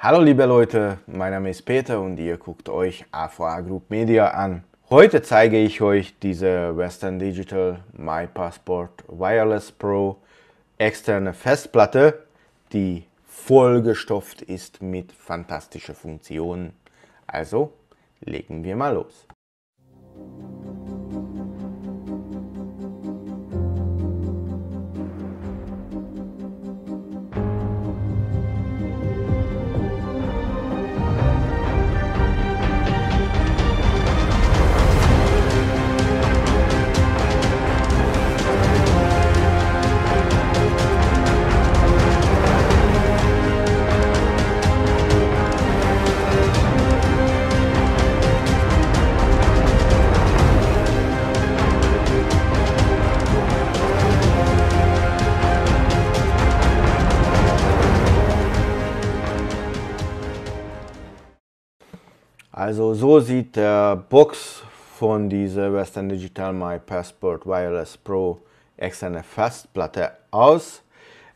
Hallo liebe Leute, mein Name ist Peter und ihr guckt euch AVA Group Media an. Heute zeige ich euch diese Western Digital My Passport Wireless Pro externe Festplatte, die vollgestopft ist mit fantastischen Funktionen. Also legen wir mal los. Also so sieht der Box von dieser Western Digital My Passport Wireless Pro externe Festplatte aus.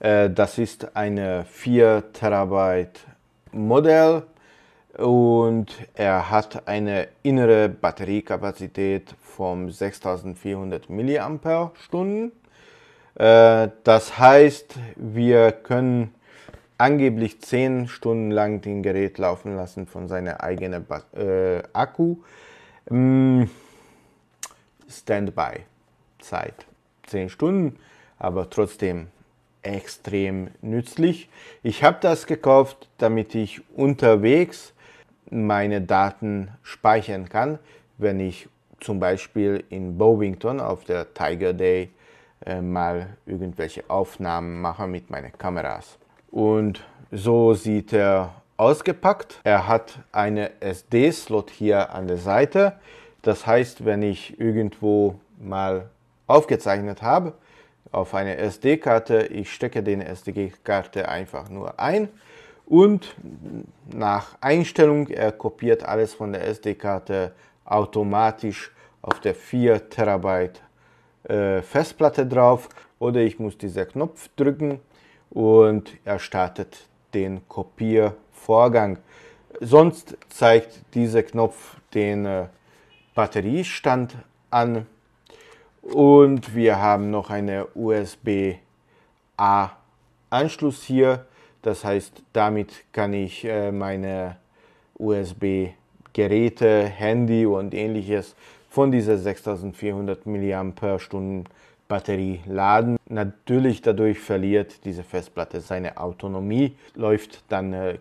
Äh, das ist eine 4 Terabyte Modell und er hat eine innere Batteriekapazität von 6400 mAh. Das heißt, wir können angeblich zehn Stunden lang den Gerät laufen lassen von seinem eigenen äh, Akku. Ähm, mm, Standby-Zeit. Zehn Stunden, aber trotzdem extrem nützlich. Ich habe das gekauft, damit ich unterwegs meine Daten speichern kann, wenn ich zum Beispiel in Bovington auf der Tiger Day äh, mal irgendwelche Aufnahmen mache mit meinen Kameras. Und so sieht er ausgepackt. Er hat eine SD-Slot hier an der Seite. Das heißt, wenn ich irgendwo mal aufgezeichnet habe auf eine SD-Karte, ich stecke den SD-Karte einfach nur ein und nach Einstellung, er kopiert alles von der SD-Karte automatisch auf der 4 Terabyte äh, Festplatte drauf oder ich muss diesen Knopf drücken und er startet den Kopiervorgang. Sonst zeigt dieser Knopf den äh, Batteriestand an und wir haben noch eine USB-A Anschluss hier. Das heißt, damit kann ich äh, meine USB-Geräte, Handy und ähnliches von dieser 6400 mAh Batterie laden. Natürlich dadurch verliert diese Festplatte seine Autonomie, läuft dann äh,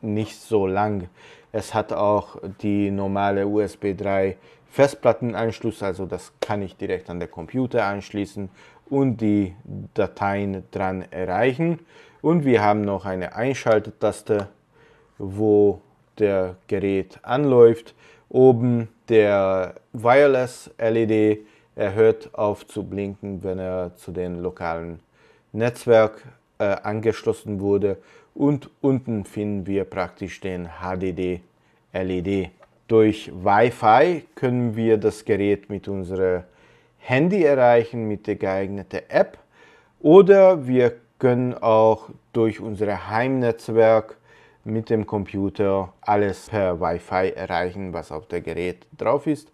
nicht so lang. Es hat auch die normale USB 3 Festplattenanschluss, also das kann ich direkt an den Computer anschließen und die Dateien dran erreichen. Und wir haben noch eine Einschalttaste, wo der Gerät anläuft. Oben der Wireless LED er hört auf zu blinken, wenn er zu den lokalen Netzwerk äh, angeschlossen wurde. Und unten finden wir praktisch den HDD-LED. E durch Wi-Fi können wir das Gerät mit unserem Handy erreichen, mit der geeigneten App. Oder wir können auch durch unser Heimnetzwerk mit dem Computer alles per Wi-Fi erreichen, was auf dem Gerät drauf ist.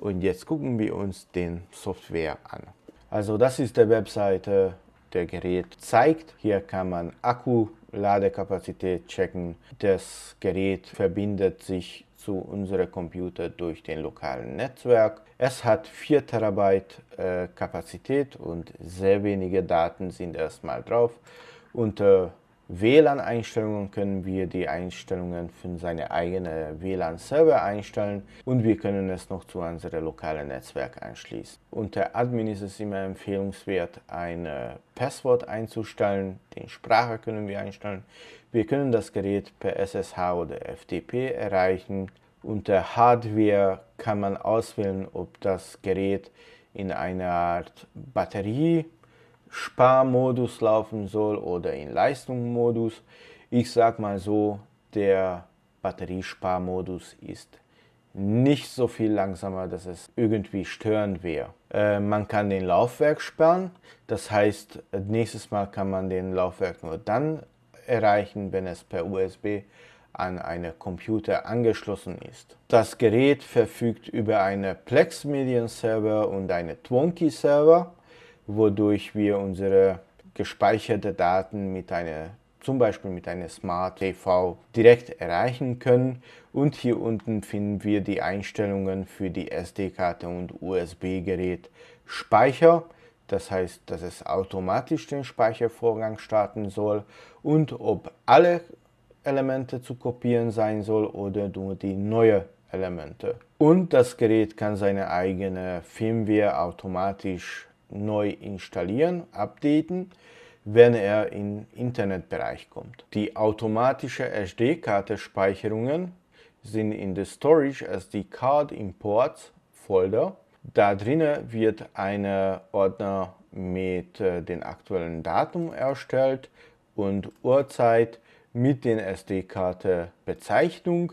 Und jetzt gucken wir uns den Software an. Also das ist die Webseite. Der Gerät zeigt, hier kann man Akku, Ladekapazität checken. Das Gerät verbindet sich zu unserem Computer durch den lokalen Netzwerk. Es hat 4 Terabyte äh, Kapazität und sehr wenige Daten sind erstmal drauf. Unter äh, WLAN-Einstellungen können wir die Einstellungen für seine eigene WLAN-Server einstellen und wir können es noch zu unserem lokalen Netzwerk anschließen. Unter Admin ist es immer empfehlenswert, ein äh, Passwort einzustellen, den Sprache können wir einstellen. Wir können das Gerät per SSH oder FTP erreichen. Unter Hardware kann man auswählen, ob das Gerät in einer Art Batterie Sparmodus laufen soll oder in Leistungsmodus. Ich sag mal so, der Batteriesparmodus ist nicht so viel langsamer, dass es irgendwie störend wäre. Äh, man kann den Laufwerk sperren, das heißt, nächstes Mal kann man den Laufwerk nur dann erreichen, wenn es per USB an einen Computer angeschlossen ist. Das Gerät verfügt über einen Plex Medien Server und einen Twonky Server wodurch wir unsere gespeicherte Daten mit einer zum Beispiel mit einer Smart TV direkt erreichen können und hier unten finden wir die Einstellungen für die SD-Karte und USB-Gerät Speicher, das heißt, dass es automatisch den Speichervorgang starten soll und ob alle Elemente zu kopieren sein soll oder nur die neue Elemente. Und das Gerät kann seine eigene Firmware automatisch neu installieren, updaten, wenn er in Internetbereich kommt. Die automatische SD-Karte-Speicherungen sind in der Storage SD Card Imports Folder. Da drinnen wird ein Ordner mit äh, dem aktuellen Datum erstellt und Uhrzeit mit den SD-Karte Bezeichnung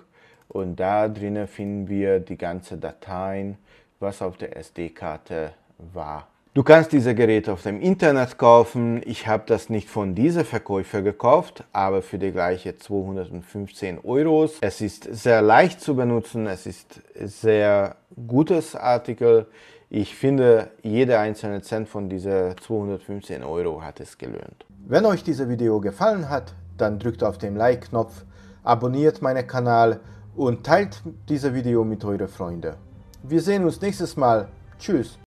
und da drinnen finden wir die ganzen Dateien, was auf der SD-Karte war Du kannst diese Geräte auf dem Internet kaufen. Ich habe das nicht von dieser Verkäufer gekauft, aber für die gleiche 215 Euro. Es ist sehr leicht zu benutzen. Es ist sehr gutes Artikel. Ich finde, jeder einzelne Cent von dieser 215 Euro hat es gelöhnt. Wenn euch dieses Video gefallen hat, dann drückt auf den Like-Knopf, abonniert meinen Kanal und teilt dieses Video mit euren Freunden. Wir sehen uns nächstes Mal. Tschüss.